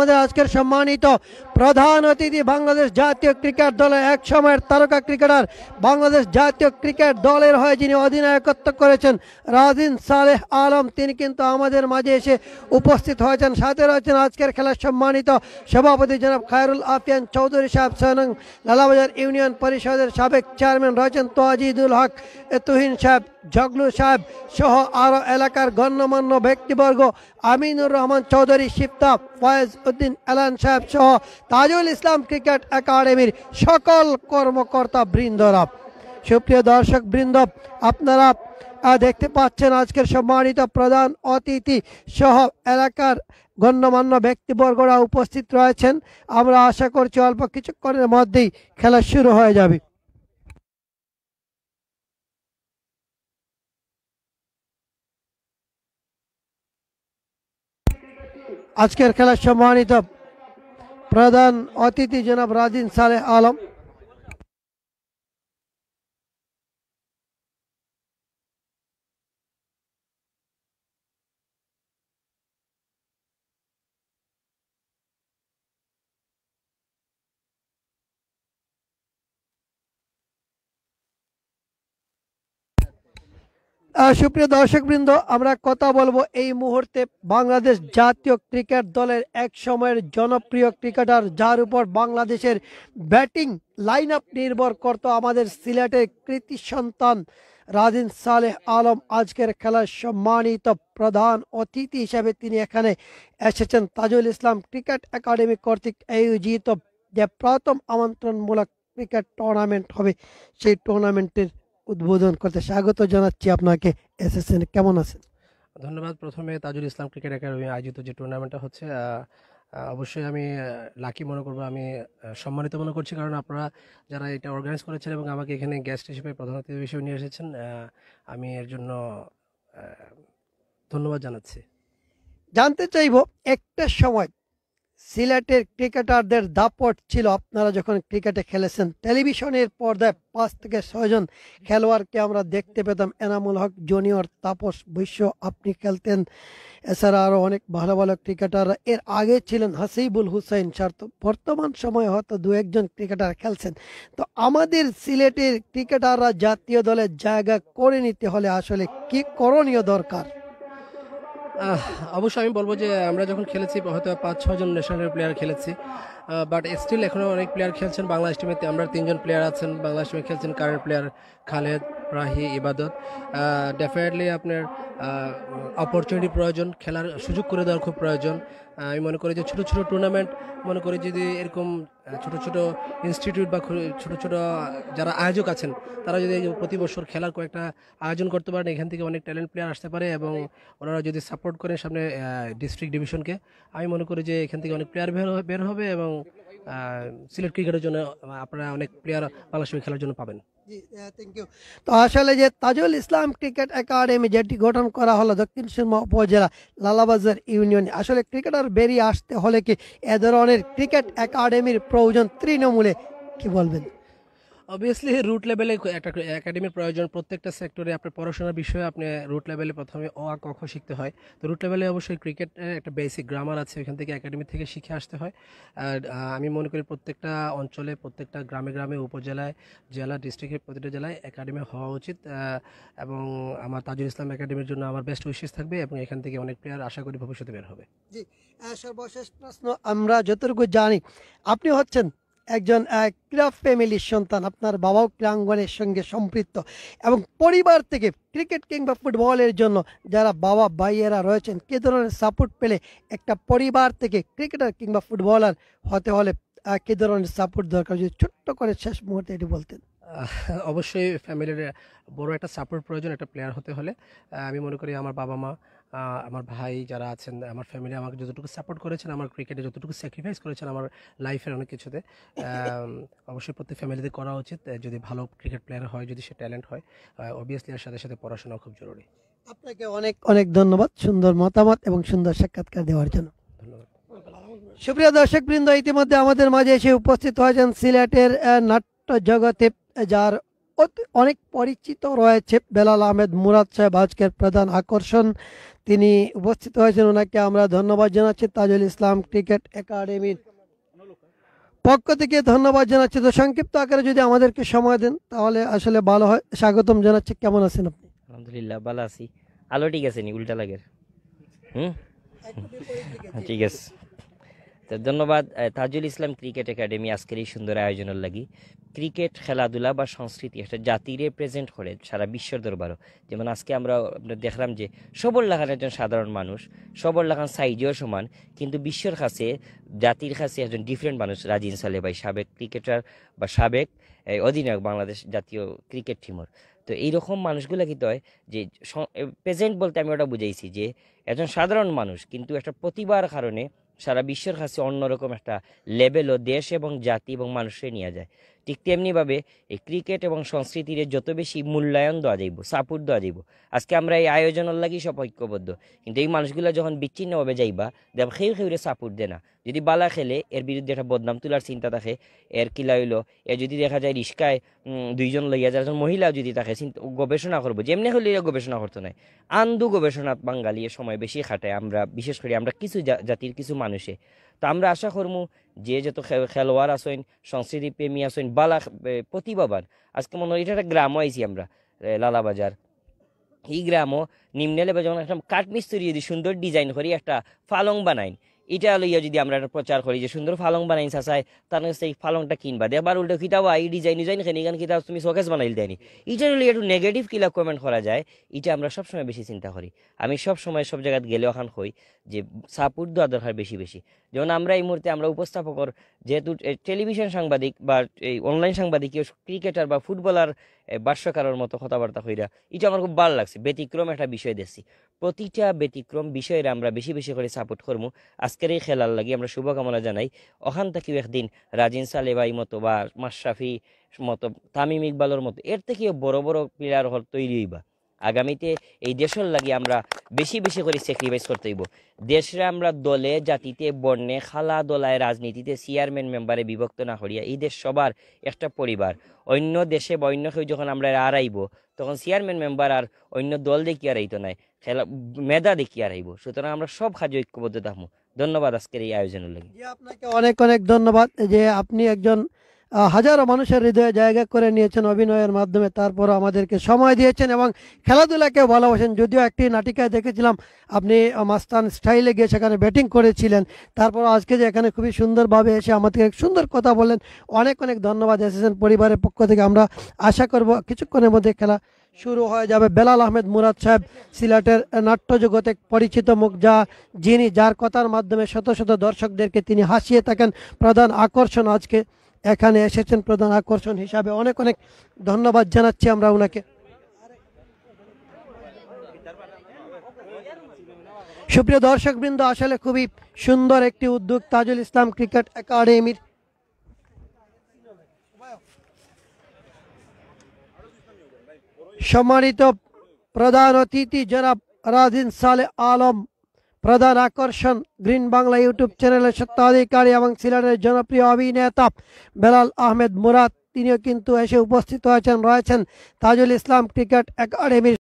আমাদের আজকের সম্মানিত প্রধান অতিথি বাংলাদেশ জাতীয় ক্রিকেট দলের এক সময়ের তারকা ক্রিকেটার বাংলাদেশ জাতীয় ক্রিকেট দলের হয়ে যিনি অধিনায়কত্ব করেছেন রাজিন সালেহ আলম তিনি কিন্তু আমাদের মাঝে এসে উপস্থিত হয়েছেন সাথে রয়েছেন আজকের খেলার সম্মানিত সভাপতি জনাব খায়রুল আফিয়ান চৌধুরী সাহেব সৈনং লালাবাজার ইউনিয়ন পরিষদের সাবেক চেয়ারম্যান রয়েছেন তোয়াজিদুল হক এ তুহিন সাহেব জগ্ন সাহেব সহ আরও এলাকার গণ্যমান্য ব্যক্তিবর্গ আমিনুর রহমান চৌধুরী শিপ্তা ফয়েজ উদ্দিন এলান সাহেব সহ তাজুল ইসলাম ক্রিকেট একাডেমির সকল কর্মকর্তা বৃন্দরা সুপ্রিয় দর্শক বৃন্দ আপনারা দেখতে পাচ্ছেন আজকের সম্মানিত প্রধান অতিথি সহ এলাকার গণ্যমান্য ব্যক্তিবর্গরা উপস্থিত রয়েছেন আমরা আশা করছি অল্প কিছুক্ষণের মধ্যেই খেলা শুরু হয়ে যাবে आजकल खेला सम्मानित प्रधान अतिथि जनब राजीन साले आलम সুপ্রিয় দর্শকবৃন্দ আমরা কথা বলবো এই মুহূর্তে বাংলাদেশ জাতীয় ক্রিকেট দলের এক সময়ের জনপ্রিয় ক্রিকেটার যার উপর বাংলাদেশের ব্যাটিং লাইন আপ নির্ভর করত আমাদের সিলেটের কৃতি সন্তান রাজিন সালেহ আলম আজকের খেলার সম্মানিত প্রধান অতিথি হিসেবে তিনি এখানে এসেছেন তাজুল ইসলাম ক্রিকেট একাডেমি কর্তৃক আয়োজিত যে প্রথম আমন্ত্রণমূলক ক্রিকেট টুর্নামেন্ট হবে সেই টুর্নামেন্টের উদ্বোধন করতে স্বাগত জানাচ্ছি আপনাকে এসেছেন কেমন আছেন ধন্যবাদ প্রথমে তাজুল ইসলাম ক্রিকেট একাডেমি আয়োজিত যে টুর্নামেন্টটা হচ্ছে অবশ্যই আমি লাকি মনে করবো আমি সম্মানিত মনে করছি কারণ আপনারা যারা এটা অর্গানাইজ করেছেন এবং আমাকে এখানে গেস্ট হিসেবে প্রধান অতিথি হিসেবে নিয়ে এসেছেন আমি এর জন্য ধন্যবাদ জানাচ্ছি জানতে চাইব একটা সময় সিলেটের ক্রিকেটারদের দাপট ছিল আপনারা যখন ক্রিকেটে খেলেছেন টেলিভিশনের পর্দায় পাঁচ থেকে ছয়জন খেলোয়াড়কে আমরা দেখতে পেতাম এনামুল হক জুনিয়র তাপস বৈশ্য আপনি খেলতেন এছাড়া আরও অনেক ভালো ভালো ক্রিকেটাররা এর আগে ছিলেন হাসিবুল হুসাইন স্যার তো বর্তমান সময়ে হয়তো দু একজন ক্রিকেটার খেলছেন তো আমাদের সিলেটের ক্রিকেটাররা জাতীয় দলের জায়গা করে নিতে হলে আসলে কি করণীয় দরকার অবশ্যই আমি বলবো যে আমরা যখন খেলেছি হয়তো পাঁচ ছজন ন্যাশনাল প্লেয়ার খেলেছি বাট স্টিল এখনও অনেক প্লেয়ার খেলছেন বাংলাদেশ টিমে আমরা তিনজন প্লেয়ার আছেন বাংলাদেশ টিমে খেলছেন কারেন্ট প্লেয়ার খালেদ রাহি ইবাদত ডেফিনেটলি আপনার অপরচুনিটি প্রয়োজন খেলার সুযোগ করে দেওয়ার খুব প্রয়োজন আমি মনে করি যে ছোটো ছোটো টুর্নামেন্ট মনে করি যদি এরকম ছোট ছোট ইনস্টিটিউট বা ছোট ছোট যারা আয়োজক আছেন তারা যদি প্রতি বছর খেলার কয়েকটা আয়োজন করতে পারেন এখান থেকে অনেক ট্যালেন্ট প্লেয়ার আসতে পারে এবং ওনারা যদি সাপোর্ট করেন সামনে ডিস্ট্রিক্ট ডিভিশনকে আমি মনে করি যে এখান থেকে অনেক প্লেয়ার বের বের হবে এবং সিলেট ক্রিকেটের জন্য আপনারা অনেক প্লেয়ার বাংলাদেশ খেলার জন্য পাবেন হ্যাঁ, তো আসলে যে তাজুল ইসলাম ক্রিকেট একাডেমি যেটি গঠন করা হলো দক্ষিণ সিংহ উপজেলা লালাবাজার ইউনিয়নে আসলে ক্রিকেটার বেরিয়ে আসতে হলে কি এ ধরনের ক্রিকেট একাডেমির প্রয়োজন তৃণমূলে কি বলবেন অবভিয়াসলি রুট লেভেলে একটা একাডেমির প্রয়োজন প্রত্যেকটা সেক্টরে আপনার পড়াশোনার বিষয়ে আপনি রুট লেভেলে প্রথমে অ আ কখ শিখতে হয় তো রুট লেভেলে অবশ্যই ক্রিকেটের একটা বেসিক গ্রামার আছে ওইখান থেকে একাডেমি থেকে শিখে আসতে হয় আর আমি মনে করি প্রত্যেকটা অঞ্চলে প্রত্যেকটা গ্রামে গ্রামে উপজেলায় জেলা ডিস্ট্রিক্টের প্রতিটা জেলায় একাডেমি হওয়া উচিত এবং আমার তাজুল ইসলাম একাডেমির জন্য আমার বেস্ট উইশেস থাকবে এবং এখান থেকে অনেক প্লেয়ার আশা করি ভবিষ্যতে বের হবে জি সর্বশেষ প্রশ্ন আমরা যতটুকু জানি আপনি হচ্ছেন একজন ক্রীড়া ফ্যামিলির সন্তান আপনার বাবাও ক্রীড়াঙ্গনের সঙ্গে সম্পৃক্ত এবং পরিবার থেকে ক্রিকেট কিংবা ফুটবলের জন্য যারা বাবা ভাইয়েরা রয়েছেন কে ধরনের সাপোর্ট পেলে একটা পরিবার থেকে ক্রিকেটার কিংবা ফুটবলার হতে হলে কে ধরনের সাপোর্ট দরকার যদি ছোট্ট করে শেষ মুহূর্তে এটি বলতেন অবশ্যই ফ্যামিলির বড় একটা সাপোর্ট প্রয়োজন একটা প্লেয়ার হতে হলে আমি মনে করি আমার বাবা মা আমার ভাই যারা আছেন আমার ফ্যামিলি আমাকে যতটুকু সাপোর্ট করেছেন আমার ক্রিকেটে যতটুকু স্যাক্রিফাইস করেছেন আমার লাইফের অনেক কিছুতে অবশ্যই প্রত্যেক ফ্যামিলিতে করা উচিত যদি ভালো ক্রিকেট প্লেয়ার হয় যদি সে ট্যালেন্ট হয় অবভিয়াসলি এর সাথে সাথে পড়াশোনাও খুব জরুরি আপনাকে অনেক অনেক ধন্যবাদ সুন্দর মতামত এবং সুন্দর সাক্ষাৎকার দেওয়ার জন্য সুপ্রিয় দর্শকবৃন্দ ইতিমধ্যে আমাদের মাঝে এসে উপস্থিত হয়েছেন সিলেটের নাট্য জগতে যার অনেক পরিচিত রয়েছে বেলাল আহমেদ মুরাদ সাহেব আজকের প্রধান আকর্ষণ তিনি উপস্থিত হয়েছেন ওনাকে আমরা ধন্যবাদ জানাচ্ছি তাজুল ইসলাম ক্রিকেট একাডেমির পক্ষ থেকে ধন্যবাদ জানাচ্ছি তো সংক্ষিপ্ত আকারে যদি আমাদেরকে সময় দেন তাহলে আসলে ভালো হয় স্বাগতম জানাচ্ছি কেমন আছেন আপনি আলহামদুলিল্লাহ ভালো আছি আলো ঠিক আছে নি উল্টা লাগের হুম ঠিক আছে তো ধন্যবাদ তাজুল ইসলাম ক্রিকেট একাডেমি আজকের এই সুন্দর আয়োজনের লাগি ক্রিকেট খেলাধুলা বা সংস্কৃতি একটা জাতি প্রেজেন্ট করে সারা বিশ্বের দরবারও যেমন আজকে আমরা আপনার দেখলাম যে সবর লাখান একজন সাধারণ মানুষ সবর লাখান সাইজেও সমান কিন্তু বিশ্বের কাছে জাতির কাছে একজন ডিফারেন্ট মানুষ রাজিন সালে ভাই সাবেক ক্রিকেটার বা সাবেক অধিনায়ক বাংলাদেশ জাতীয় ক্রিকেট টিমর তো এইরকম মানুষগুলো কিন্তু হয় যে প্রেজেন্ট বলতে আমি ওটা বুঝাইছি যে একজন সাধারণ মানুষ কিন্তু একটা প্রতিভার কারণে সারা বিশ্বের কাছে অন্যরকম একটা লেভেলও দেশ এবং জাতি এবং মানুষে নিয়ে যায় ঠিক তেমনিভাবে এই ক্রিকেট এবং সংস্কৃতির যত বেশি মূল্যায়ন দেওয়া যাইব সাপোর্ট দেওয়া যাইব আজকে আমরা এই আয়োজনের লাগি সব ঐক্যবদ্ধ কিন্তু এই মানুষগুলো যখন বিচ্ছিন্নভাবে যাইবা দেব সেই খেউরে সাপোর্ট দে না যদি বালা খেলে এর বিরুদ্ধে একটা বদনাম তোলার চিন্তা থাকে এর কিলা হইলো এর যদি দেখা যায় রিস্কায় দুইজন লইয়া যায় মহিলা যদি তাকে গবেষণা করবো যেমনি হলে গবেষণা করতো না আন্দু গবেষণা বাঙালি সময় বেশি খাটায় আমরা বিশেষ করে আমরা কিছু জাতির কিছু মানুষে তো আমরা আশা করমু যে যত খেলোয়াড় আসেন সংস্কৃতি প্রেমী বালা প্রতিভাবান আজকে মনে হয় এটা একটা গ্রাম আইছি আমরা লালাবাজার এই গ্রামও নিম্নে লেবে যখন একটা কাঠমিস্ত্রি যদি সুন্দর ডিজাইন করি একটা ফালং বানাইন এটা লইয়া যদি আমরা একটা প্রচার করি যে সুন্দর ফালং বানাইন চাচাই তার কাছে এই ফালংটা কিনবা দেবার উল্টো খিতাও এই ডিজাইন ডিজাইন খেয়ে নিগান খিতা তুমি শোকেস বানাইল দেয়নি এটা লইয়া একটু নেগেটিভ কিলা কমেন্ট করা যায় এটা আমরা সবসময় বেশি চিন্তা করি আমি সব সময় সব জায়গায় গেলে ওখান হই যে সাপোর্ট দেওয়া দরকার বেশি বেশি যেমন আমরা এই মুহূর্তে আমরা উপস্থাপকর যেহেতু টেলিভিশন সাংবাদিক বা এই অনলাইন সাংবাদিকীয় ক্রিকেটার বা ফুটবলার বার্ষকারের মতো কথাবার্তা হইরা এটা আমার খুব ভালো লাগছে ব্যতিক্রম একটা বিষয় দেখছি প্রতিটা ব্যতিক্রম বিষয়ের আমরা বেশি বেশি করে সাপোর্ট করবো আজকের এই খেলার লাগি আমরা শুভকামনা জানাই ওখান থেকেও একদিন রাজিন সালেবাই মতো বা মাশরাফি মতো তামিম ইকবালের মতো এর থেকেও বড় বড় প্লেয়ার হল তৈরি হইবা আগামীতে এই দেশের লাগি আমরা বেশি বেশি করে স্যাক্রিফাইস করতে হইব দেশরে আমরা দলে জাতিতে বর্ণে খালা দলায় রাজনীতিতে চেয়ারম্যান মেম্বারে বিভক্ত না করিয়া এই দেশ সবার একটা পরিবার অন্য দেশে বা অন্য কেউ যখন আমরা আড়াইব তখন চেয়ারম্যান মেম্বার আর অন্য দল দেখি আর আইতো নাই খেলা মেধা দেখি আর আইব সুতরাং আমরা সব কাজে ঐক্যবদ্ধ থাকবো ধন্যবাদ আজকের এই আয়োজনের লাগে আপনাকে অনেক অনেক ধন্যবাদ যে আপনি একজন হাজারো মানুষের হৃদয়ে জায়গা করে নিয়েছেন অভিনয়ের মাধ্যমে তারপরও আমাদেরকে সময় দিয়েছেন এবং খেলাধুলাকেও ভালোবাসেন যদিও একটি নাটিকায় দেখেছিলাম আপনি মাস্তান স্টাইলে গিয়ে সেখানে ব্যাটিং করেছিলেন তারপর আজকে যে এখানে খুবই সুন্দরভাবে এসে আমাদেরকে সুন্দর কথা বললেন অনেক অনেক ধন্যবাদ এসেছেন পরিবারের পক্ষ থেকে আমরা আশা করব কিছুক্ষণের মধ্যে খেলা শুরু হয়ে যাবে বেলাল আহমেদ মুরাদ সাহেব সিলেটের নাট্যজগতে পরিচিত মুখ যা যিনি যার কথার মাধ্যমে শত শত দর্শকদেরকে তিনি হাসিয়ে থাকেন প্রধান আকর্ষণ আজকে এখানে এসেছেন প্রধান আকর্ষণ হিসাবে অনেক অনেক ধন্যবাদ জানাচ্ছি আমরা ওনাকে সুপ্রিয় দর্শক বৃন্দ আসলে খুবই সুন্দর একটি উদ্যোগ তাজুল ইসলাম ক্রিকেট একাডেমির সম্মানিত প্রধান অতিথি জনাব রাজিন সালে আলম প্রধান আকর্ষণ গ্রিন বাংলা ইউটিউব চ্যানেলের সত্ত্বাধিকারী এবং সিলেটের জনপ্রিয় অভিনেতা বেলাল আহমেদ মুরাদ তিনিও কিন্তু এসে উপস্থিত হয়েছেন রয়েছেন তাজুল ইসলাম ক্রিকেট একাডেমির